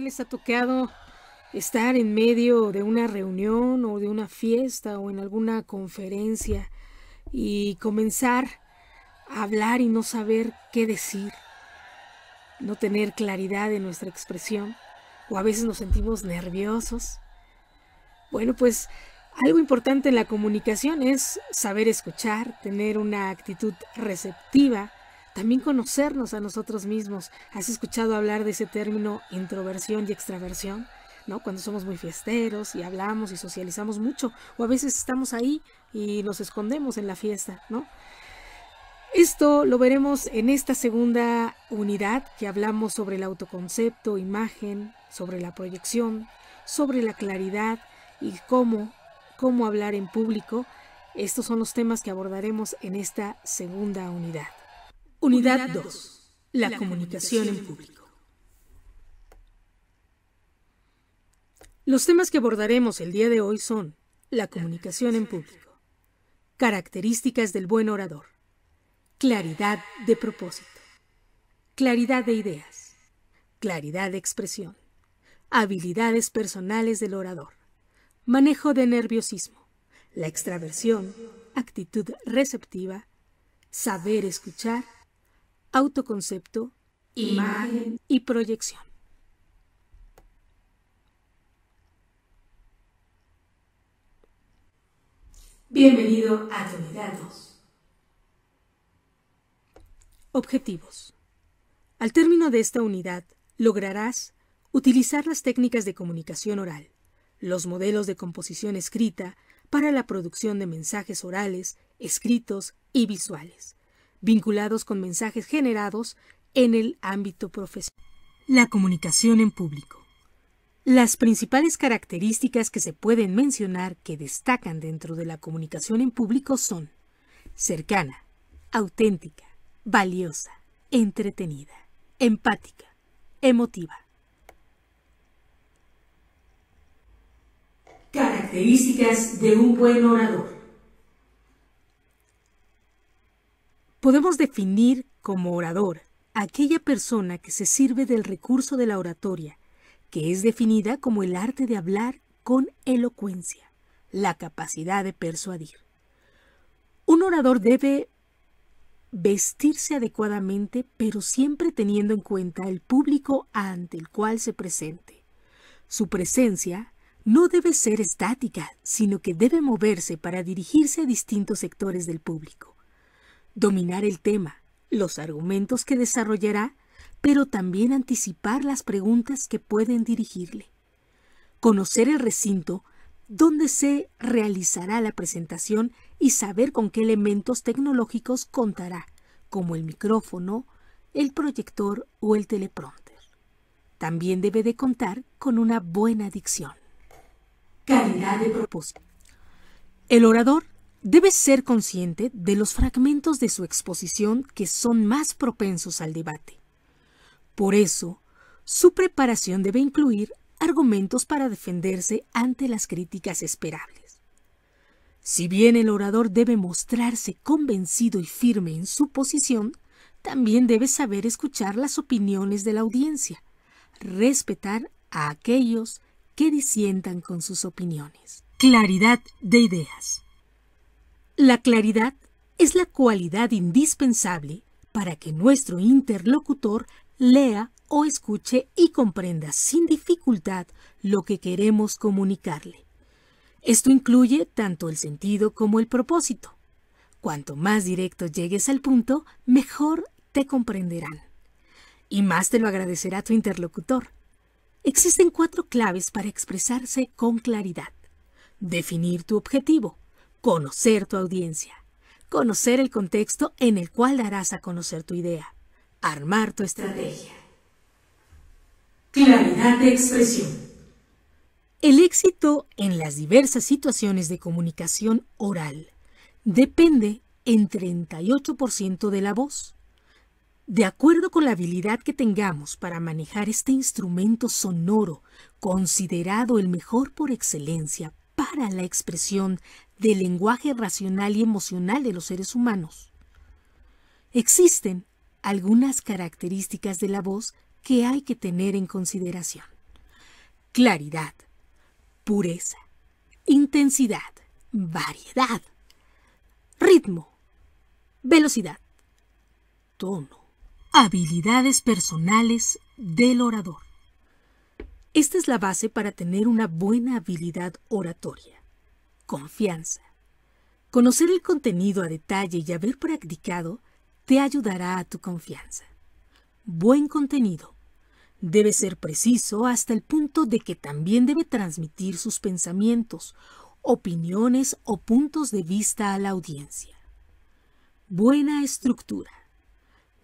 les ha tocado estar en medio de una reunión o de una fiesta o en alguna conferencia y comenzar a hablar y no saber qué decir, no tener claridad en nuestra expresión o a veces nos sentimos nerviosos. Bueno, pues algo importante en la comunicación es saber escuchar, tener una actitud receptiva, también conocernos a nosotros mismos. ¿Has escuchado hablar de ese término introversión y extraversión? ¿No? Cuando somos muy fiesteros y hablamos y socializamos mucho, o a veces estamos ahí y nos escondemos en la fiesta, ¿no? Esto lo veremos en esta segunda unidad que hablamos sobre el autoconcepto, imagen, sobre la proyección, sobre la claridad y cómo, cómo hablar en público. Estos son los temas que abordaremos en esta segunda unidad. Unidad 2. La comunicación en público. Los temas que abordaremos el día de hoy son la comunicación en público, características del buen orador, claridad de propósito, claridad de ideas, claridad de expresión, habilidades personales del orador, manejo de nerviosismo, la extraversión, actitud receptiva, saber escuchar autoconcepto, imagen y proyección. Bienvenido a tu Objetivos. Al término de esta unidad, lograrás utilizar las técnicas de comunicación oral, los modelos de composición escrita para la producción de mensajes orales, escritos y visuales, vinculados con mensajes generados en el ámbito profesional. La comunicación en público. Las principales características que se pueden mencionar que destacan dentro de la comunicación en público son cercana, auténtica, valiosa, entretenida, empática, emotiva. Características de un buen orador. Podemos definir como orador aquella persona que se sirve del recurso de la oratoria, que es definida como el arte de hablar con elocuencia, la capacidad de persuadir. Un orador debe vestirse adecuadamente, pero siempre teniendo en cuenta el público ante el cual se presente. Su presencia no debe ser estática, sino que debe moverse para dirigirse a distintos sectores del público dominar el tema, los argumentos que desarrollará, pero también anticipar las preguntas que pueden dirigirle. Conocer el recinto donde se realizará la presentación y saber con qué elementos tecnológicos contará, como el micrófono, el proyector o el teleprompter. También debe de contar con una buena dicción. Calidad de propósito. El orador Debe ser consciente de los fragmentos de su exposición que son más propensos al debate. Por eso, su preparación debe incluir argumentos para defenderse ante las críticas esperables. Si bien el orador debe mostrarse convencido y firme en su posición, también debe saber escuchar las opiniones de la audiencia, respetar a aquellos que disientan con sus opiniones. Claridad de ideas. La claridad es la cualidad indispensable para que nuestro interlocutor lea o escuche y comprenda sin dificultad lo que queremos comunicarle. Esto incluye tanto el sentido como el propósito. Cuanto más directo llegues al punto, mejor te comprenderán. Y más te lo agradecerá tu interlocutor. Existen cuatro claves para expresarse con claridad. Definir tu objetivo conocer tu audiencia, conocer el contexto en el cual darás a conocer tu idea, armar tu estrategia. Claridad de expresión. El éxito en las diversas situaciones de comunicación oral depende en 38% de la voz. De acuerdo con la habilidad que tengamos para manejar este instrumento sonoro, considerado el mejor por excelencia a la expresión del lenguaje racional y emocional de los seres humanos. Existen algunas características de la voz que hay que tener en consideración. Claridad, pureza, intensidad, variedad, ritmo, velocidad, tono, habilidades personales del orador. Esta es la base para tener una buena habilidad oratoria. Confianza. Conocer el contenido a detalle y haber practicado te ayudará a tu confianza. Buen contenido. Debe ser preciso hasta el punto de que también debe transmitir sus pensamientos, opiniones o puntos de vista a la audiencia. Buena estructura.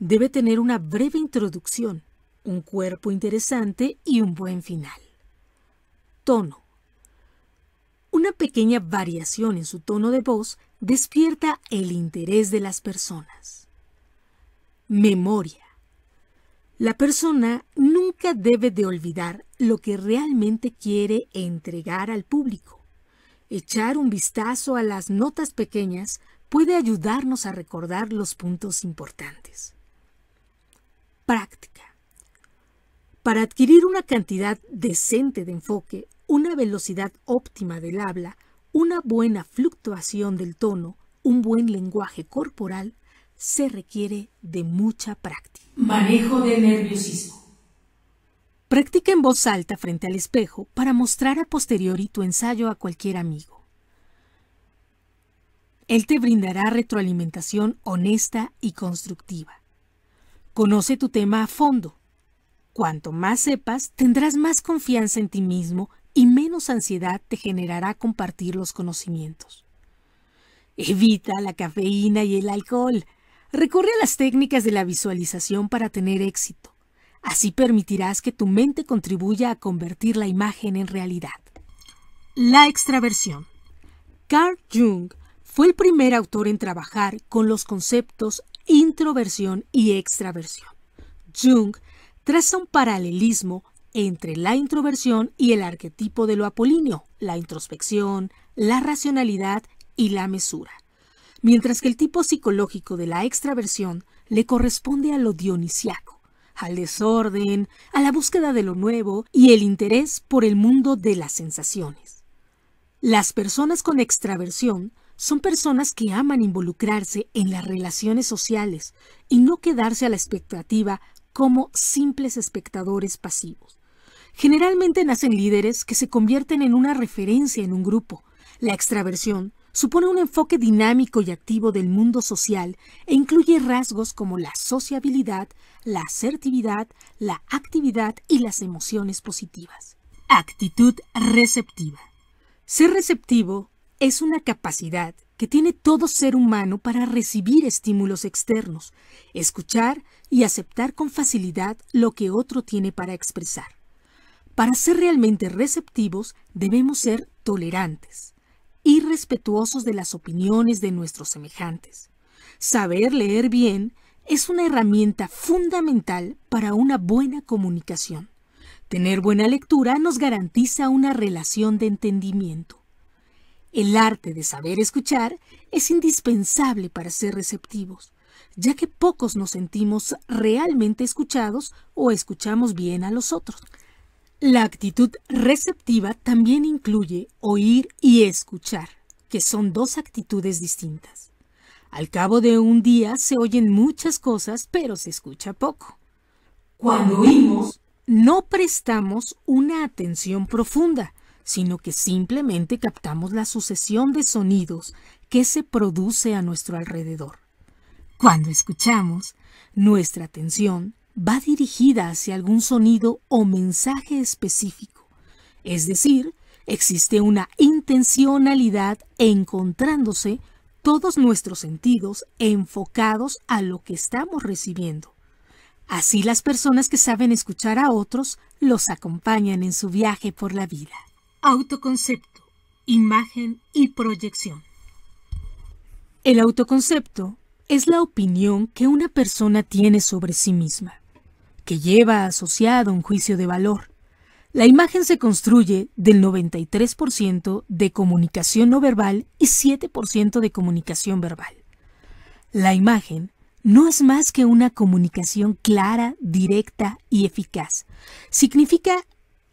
Debe tener una breve introducción, un cuerpo interesante y un buen final. Tono. Una pequeña variación en su tono de voz despierta el interés de las personas. Memoria. La persona nunca debe de olvidar lo que realmente quiere entregar al público. Echar un vistazo a las notas pequeñas puede ayudarnos a recordar los puntos importantes. Práctica. Para adquirir una cantidad decente de enfoque, una velocidad óptima del habla, una buena fluctuación del tono, un buen lenguaje corporal, se requiere de mucha práctica. Manejo de nerviosismo. Practica en voz alta frente al espejo para mostrar a posteriori tu ensayo a cualquier amigo. Él te brindará retroalimentación honesta y constructiva. Conoce tu tema a fondo Cuanto más sepas, tendrás más confianza en ti mismo y menos ansiedad te generará compartir los conocimientos. Evita la cafeína y el alcohol. Recurre a las técnicas de la visualización para tener éxito. Así permitirás que tu mente contribuya a convertir la imagen en realidad. La extraversión. Carl Jung fue el primer autor en trabajar con los conceptos introversión y extraversión. Jung traza un paralelismo entre la introversión y el arquetipo de lo apolíneo, la introspección, la racionalidad y la mesura, mientras que el tipo psicológico de la extraversión le corresponde a lo dionisiaco, al desorden, a la búsqueda de lo nuevo y el interés por el mundo de las sensaciones. Las personas con extraversión son personas que aman involucrarse en las relaciones sociales y no quedarse a la expectativa como simples espectadores pasivos. Generalmente nacen líderes que se convierten en una referencia en un grupo. La extraversión supone un enfoque dinámico y activo del mundo social e incluye rasgos como la sociabilidad, la asertividad, la actividad y las emociones positivas. Actitud receptiva. Ser receptivo es una capacidad que tiene todo ser humano para recibir estímulos externos, escuchar y aceptar con facilidad lo que otro tiene para expresar. Para ser realmente receptivos debemos ser tolerantes y respetuosos de las opiniones de nuestros semejantes. Saber leer bien es una herramienta fundamental para una buena comunicación. Tener buena lectura nos garantiza una relación de entendimiento. El arte de saber escuchar es indispensable para ser receptivos ya que pocos nos sentimos realmente escuchados o escuchamos bien a los otros. La actitud receptiva también incluye oír y escuchar, que son dos actitudes distintas. Al cabo de un día se oyen muchas cosas, pero se escucha poco. Cuando oímos, no prestamos una atención profunda, sino que simplemente captamos la sucesión de sonidos que se produce a nuestro alrededor. Cuando escuchamos, nuestra atención va dirigida hacia algún sonido o mensaje específico, es decir, existe una intencionalidad encontrándose todos nuestros sentidos enfocados a lo que estamos recibiendo. Así las personas que saben escuchar a otros los acompañan en su viaje por la vida. Autoconcepto, imagen y proyección. El autoconcepto es la opinión que una persona tiene sobre sí misma, que lleva asociado un juicio de valor. La imagen se construye del 93% de comunicación no verbal y 7% de comunicación verbal. La imagen no es más que una comunicación clara, directa y eficaz. Significa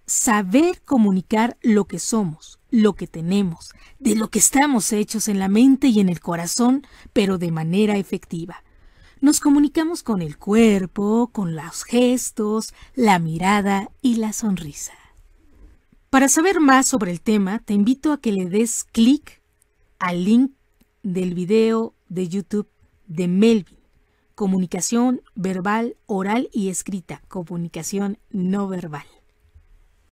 saber comunicar lo que somos, lo que tenemos, de lo que estamos hechos en la mente y en el corazón, pero de manera efectiva. Nos comunicamos con el cuerpo, con los gestos, la mirada y la sonrisa. Para saber más sobre el tema, te invito a que le des clic al link del video de YouTube de Melvin, Comunicación verbal, oral y escrita, comunicación no verbal.